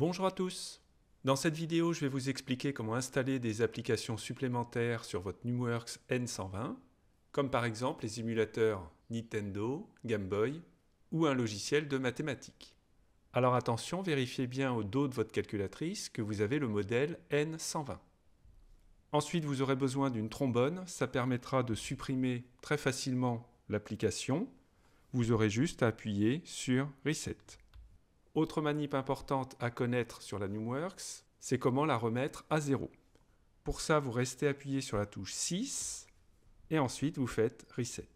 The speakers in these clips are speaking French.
Bonjour à tous Dans cette vidéo, je vais vous expliquer comment installer des applications supplémentaires sur votre NumWorks N120, comme par exemple les émulateurs Nintendo, Game Boy ou un logiciel de mathématiques. Alors attention, vérifiez bien au dos de votre calculatrice que vous avez le modèle N120. Ensuite, vous aurez besoin d'une trombone, ça permettra de supprimer très facilement l'application. Vous aurez juste à appuyer sur Reset. Autre manip importante à connaître sur la NumWorks, c'est comment la remettre à zéro. Pour ça, vous restez appuyé sur la touche 6 et ensuite vous faites Reset.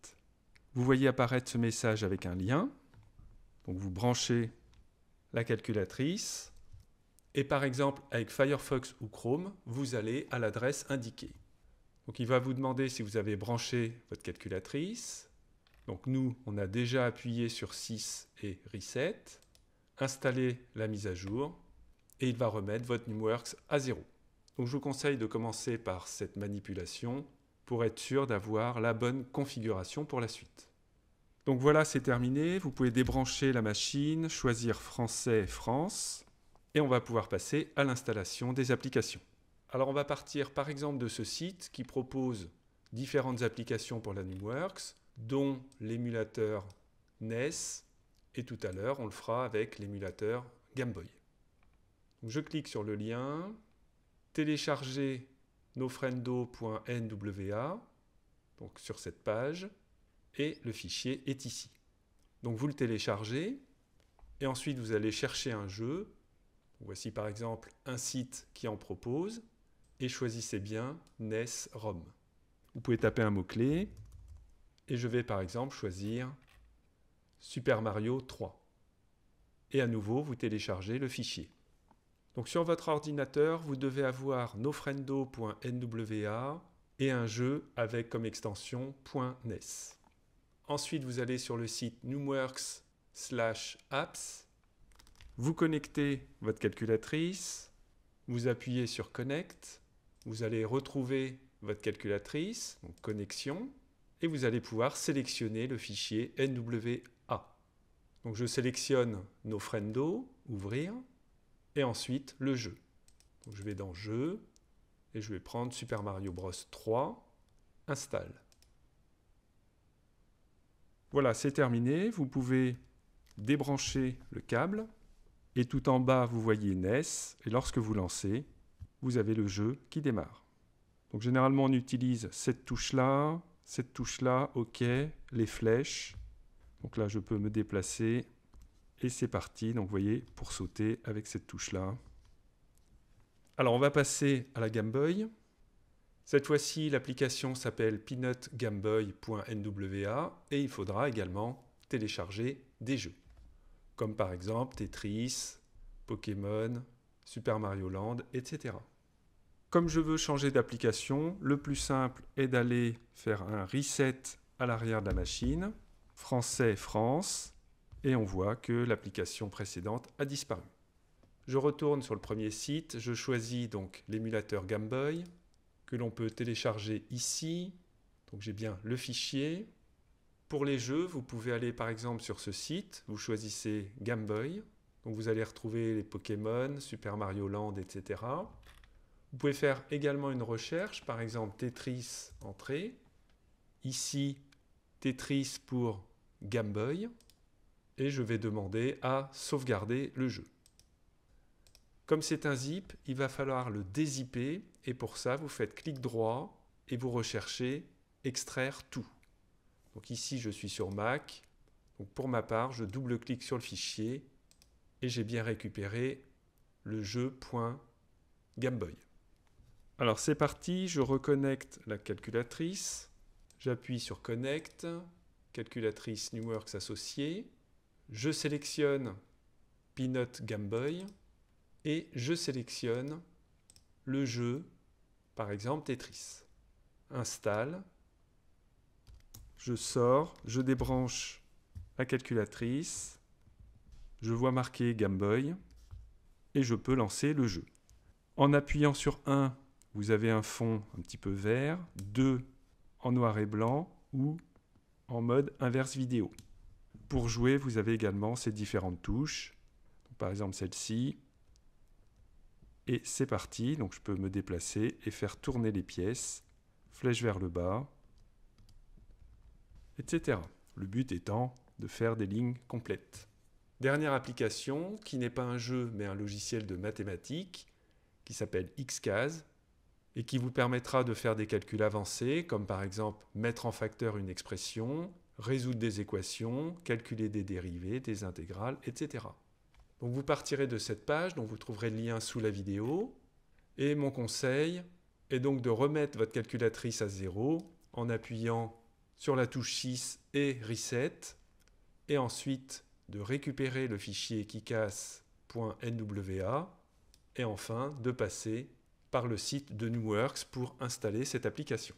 Vous voyez apparaître ce message avec un lien. Donc vous branchez la calculatrice et par exemple avec Firefox ou Chrome, vous allez à l'adresse indiquée. il va vous demander si vous avez branché votre calculatrice. Donc nous, on a déjà appuyé sur 6 et Reset installez la mise à jour et il va remettre votre NumWorks à zéro. Donc je vous conseille de commencer par cette manipulation pour être sûr d'avoir la bonne configuration pour la suite. Donc voilà, c'est terminé. Vous pouvez débrancher la machine, choisir Français France, et on va pouvoir passer à l'installation des applications. Alors on va partir par exemple de ce site qui propose différentes applications pour la NumWorks, dont l'émulateur NES, et tout à l'heure, on le fera avec l'émulateur Game Boy. je clique sur le lien, télécharger nofrendo.nwa, donc sur cette page, et le fichier est ici. Donc vous le téléchargez, et ensuite vous allez chercher un jeu. Voici par exemple un site qui en propose, et choisissez bien NES ROM. Vous pouvez taper un mot-clé, et je vais par exemple choisir Super Mario 3. Et à nouveau, vous téléchargez le fichier. Donc sur votre ordinateur, vous devez avoir nofrendo.nwa et un jeu avec comme extension .nes. Ensuite, vous allez sur le site numworks apps, vous connectez votre calculatrice, vous appuyez sur Connect, vous allez retrouver votre calculatrice, donc connexion, et vous allez pouvoir sélectionner le fichier NWA je sélectionne nos friendo, ouvrir, et ensuite le jeu. je vais dans Jeu, et je vais prendre Super Mario Bros 3, Install. Voilà, c'est terminé. Vous pouvez débrancher le câble, et tout en bas, vous voyez NES, et lorsque vous lancez, vous avez le jeu qui démarre. Donc généralement, on utilise cette touche-là, cette touche-là, OK, les flèches, donc là, je peux me déplacer et c'est parti. Donc vous voyez, pour sauter avec cette touche-là. Alors on va passer à la Game Boy. Cette fois-ci, l'application s'appelle peanutgameboy.nwa et il faudra également télécharger des jeux, comme par exemple Tetris, Pokémon, Super Mario Land, etc. Comme je veux changer d'application, le plus simple est d'aller faire un reset à l'arrière de la machine français France, et on voit que l'application précédente a disparu. Je retourne sur le premier site, je choisis donc l'émulateur Game Boy, que l'on peut télécharger ici, donc j'ai bien le fichier. Pour les jeux, vous pouvez aller par exemple sur ce site, vous choisissez Game Boy, donc vous allez retrouver les Pokémon, Super Mario Land, etc. Vous pouvez faire également une recherche, par exemple Tetris entrée. Ici, Tetris pour Game Boy et je vais demander à sauvegarder le jeu. Comme c'est un zip, il va falloir le dézipper et pour ça vous faites clic droit et vous recherchez extraire tout. Donc ici je suis sur Mac, donc pour ma part je double-clique sur le fichier et j'ai bien récupéré le jeu.gameboy. Alors c'est parti, je reconnecte la calculatrice, j'appuie sur Connect, calculatrice New Works associée, je sélectionne Peanut Game Boy et je sélectionne le jeu, par exemple Tetris. Installe, je sors, je débranche la calculatrice, je vois marqué Game Boy et je peux lancer le jeu. En appuyant sur 1, vous avez un fond un petit peu vert, 2 en noir et blanc ou en mode inverse vidéo. Pour jouer, vous avez également ces différentes touches. par exemple celle-ci. Et c'est parti, donc je peux me déplacer et faire tourner les pièces, flèche vers le bas, etc. Le but étant de faire des lignes complètes. Dernière application, qui n'est pas un jeu mais un logiciel de mathématiques, qui s'appelle Xcase, et qui vous permettra de faire des calculs avancés, comme par exemple mettre en facteur une expression, résoudre des équations, calculer des dérivées, des intégrales, etc. Donc vous partirez de cette page dont vous trouverez le lien sous la vidéo. Et mon conseil est donc de remettre votre calculatrice à zéro en appuyant sur la touche 6 et Reset, et ensuite de récupérer le fichier kikas.nwa, et enfin de passer par le site de NewWorks pour installer cette application.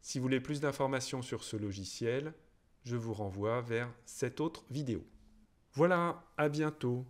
Si vous voulez plus d'informations sur ce logiciel, je vous renvoie vers cette autre vidéo. Voilà, à bientôt